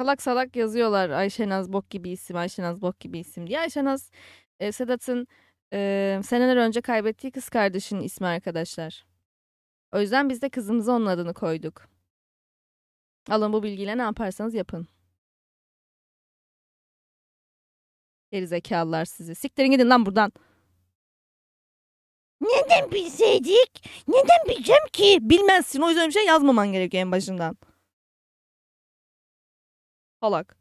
salak salak yazıyorlar Ayşe Naz bok gibi isim, Ayşe Naz bok gibi isim diye. Ayşenaz e, Sedat'ın e, seneler önce kaybettiği kız kardeşinin ismi arkadaşlar. O yüzden biz de kızımıza onun adını koyduk. Alın bu bilgiyle ne yaparsanız yapın. Gerizekalılar sizi. Siktirin gidin lan buradan. Neden bilseydik? Neden bileceğim ki? Bilmezsin. O yüzden bir şey yazmaman gerekiyor en başından. Halak.